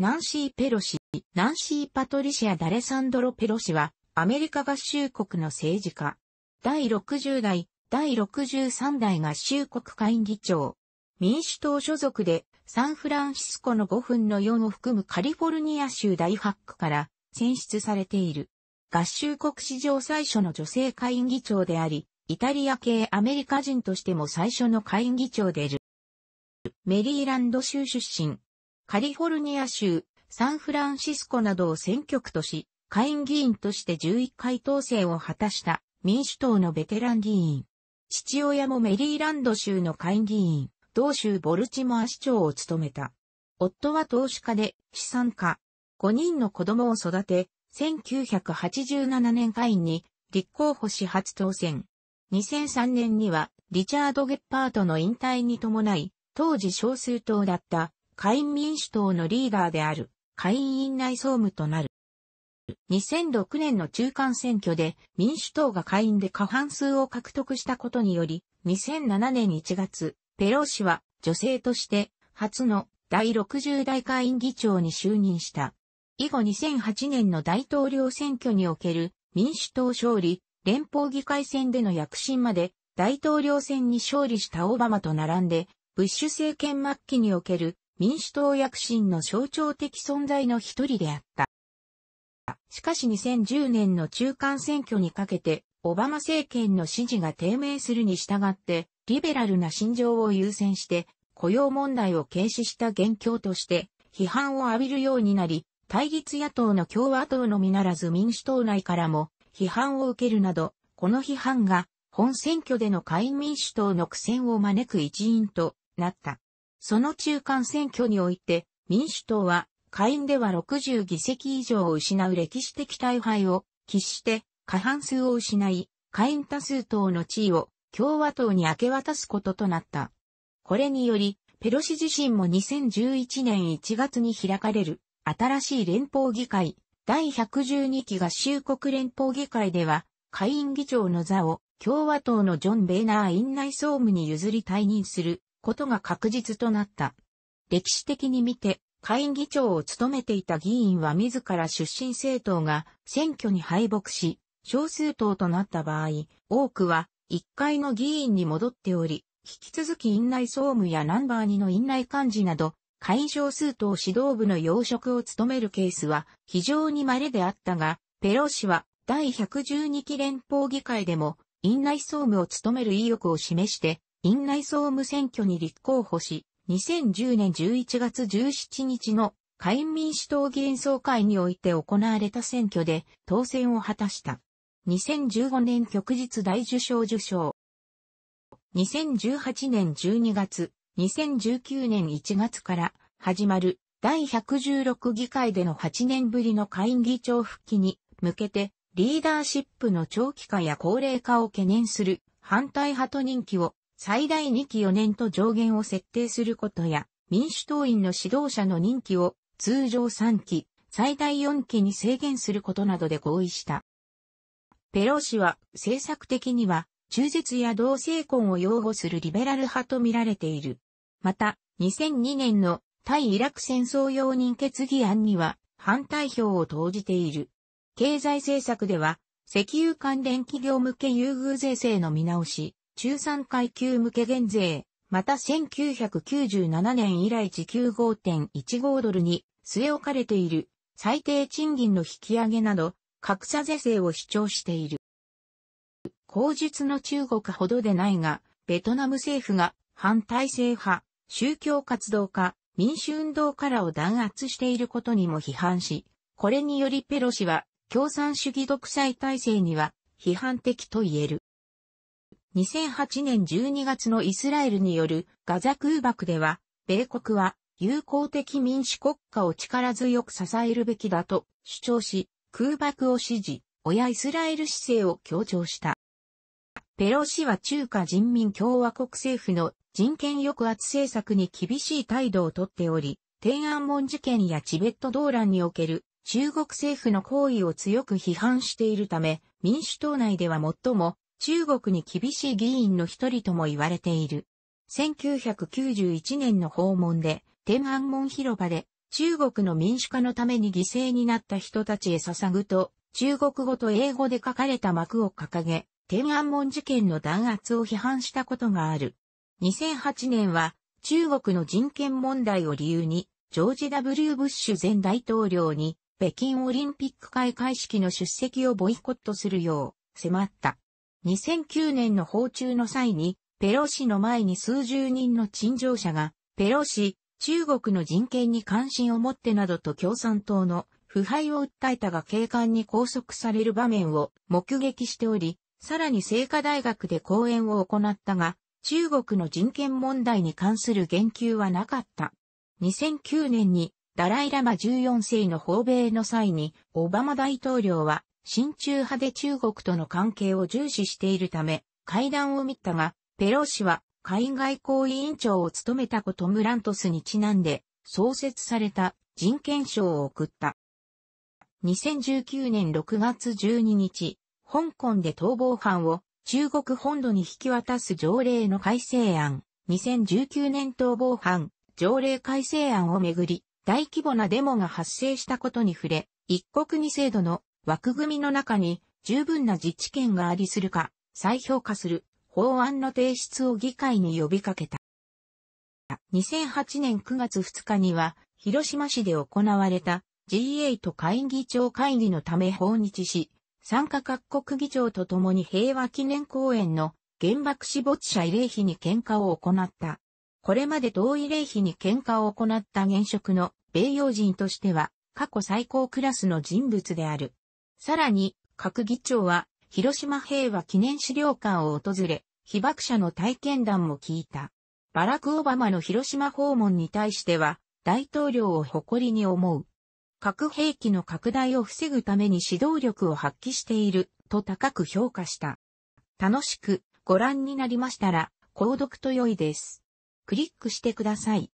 ナンシー・ペロシ、ナンシー・パトリシア・ダレサンドロ・ペロシは、アメリカ合衆国の政治家。第60代、第63代合衆国会議長。民主党所属で、サンフランシスコの5分の4を含むカリフォルニア州大ハックから選出されている。合衆国史上最初の女性会議長であり、イタリア系アメリカ人としても最初の会議長である。メリーランド州出身。カリフォルニア州、サンフランシスコなどを選挙区とし、下院議員として11回当選を果たした民主党のベテラン議員。父親もメリーランド州の下院議員、同州ボルチモア市長を務めた。夫は投資家で資産家。5人の子供を育て、1987年下院に立候補し初当選。2003年にはリチャード・ゲッパートの引退に伴い、当時少数党だった下院民主党のリーダーである下院院内総務となる。2006年の中間選挙で民主党が下院で過半数を獲得したことにより、2007年1月、ペロー氏は女性として初の第60代下院議長に就任した。以後2008年の大統領選挙における民主党勝利、連邦議会選での躍進まで大統領選に勝利したオバマと並んで、ブッシュ政権末期における民主党躍進の象徴的存在の一人であった。しかし2010年の中間選挙にかけて、オバマ政権の支持が低迷するに従って、リベラルな心情を優先して、雇用問題を軽視した元凶として、批判を浴びるようになり、対立野党の共和党のみならず民主党内からも批判を受けるなど、この批判が本選挙での下院民主党の苦戦を招く一因となった。その中間選挙において、民主党は、下院では60議席以上を失う歴史的大敗を、喫して過半数を失い、下院多数党の地位を共和党に明け渡すこととなった。これにより、ペロシ自身も2011年1月に開かれる新しい連邦議会第112期合衆国連邦議会では下院議長の座を共和党のジョン・ベーナー院内総務に譲り退任することが確実となった。歴史的に見て、下院議長を務めていた議員は自ら出身政党が選挙に敗北し、少数党となった場合、多くは1階の議員に戻っており、引き続き院内総務やナンバー2の院内幹事など、会少数党指導部の要職を務めるケースは非常に稀であったが、ペロ氏は第112期連邦議会でも院内総務を務める意欲を示して院内総務選挙に立候補し、2010年11月17日の会員民主党議員総会において行われた選挙で当選を果たした。2015年旭日大受賞受賞。2018年12月、2019年1月から始まる第116議会での8年ぶりの会議長復帰に向けてリーダーシップの長期化や高齢化を懸念する反対派と人気を最大2期4年と上限を設定することや、民主党員の指導者の任期を通常3期、最大4期に制限することなどで合意した。ペロ氏は政策的には中絶や同性婚を擁護するリベラル派と見られている。また、2002年の対イラク戦争容認決議案には反対票を投じている。経済政策では、石油関連企業向け優遇税制の見直し、中産階級向け減税、また1997年以来時給5.15ドルに据え置かれている最低賃金の引き上げなど格差是正を主張している。口述の中国ほどでないが、ベトナム政府が反体制派、宗教活動家、民主運動家らを弾圧していることにも批判し、これによりペロシは共産主義独裁体制には批判的と言える。2008年12月のイスラエルによるガザ空爆では、米国は友好的民主国家を力強く支えるべきだと主張し、空爆を支持、親イスラエル姿勢を強調した。ペロシは中華人民共和国政府の人権抑圧政策に厳しい態度をとっており、天安門事件やチベット動乱における中国政府の行為を強く批判しているため、民主党内では最も中国に厳しい議員の一人とも言われている。1991年の訪問で、天安門広場で、中国の民主化のために犠牲になった人たちへ捧ぐと、中国語と英語で書かれた幕を掲げ、天安門事件の弾圧を批判したことがある。2008年は、中国の人権問題を理由に、ジョージ・ W・ ブッシュ前大統領に、北京オリンピック開会式の出席をボイコットするよう迫った。2009年の訪中の際に、ペロシの前に数十人の陳情者が、ペロシ、中国の人権に関心を持ってなどと共産党の腐敗を訴えたが警官に拘束される場面を目撃しており、さらに聖火大学で講演を行ったが、中国の人権問題に関する言及はなかった。2009年にダライラマ14世の訪米の際に、オバマ大統領は親中派で中国との関係を重視しているため、会談を見たが、ペロシは海外行為委員長を務めたことムラントスにちなんで創設された人権賞を送った。2019年6月12日、香港で逃亡犯を中国本土に引き渡す条例の改正案、2019年逃亡犯条例改正案をめぐり、大規模なデモが発生したことに触れ、一国二制度の枠組みの中に十分な自治権がありするか、再評価する法案の提出を議会に呼びかけた。2008年9月2日には、広島市で行われた G8 会議長会議のため訪日し、参加各国議長と共に平和記念公園の原爆死没者慰霊碑に喧嘩を行った。これまで同慰霊碑に喧嘩を行った現職の米洋人としては過去最高クラスの人物である。さらに、閣議長は、広島平和記念資料館を訪れ、被爆者の体験談も聞いた。バラク・オバマの広島訪問に対しては、大統領を誇りに思う。核兵器の拡大を防ぐために指導力を発揮している、と高く評価した。楽しくご覧になりましたら、購読と良いです。クリックしてください。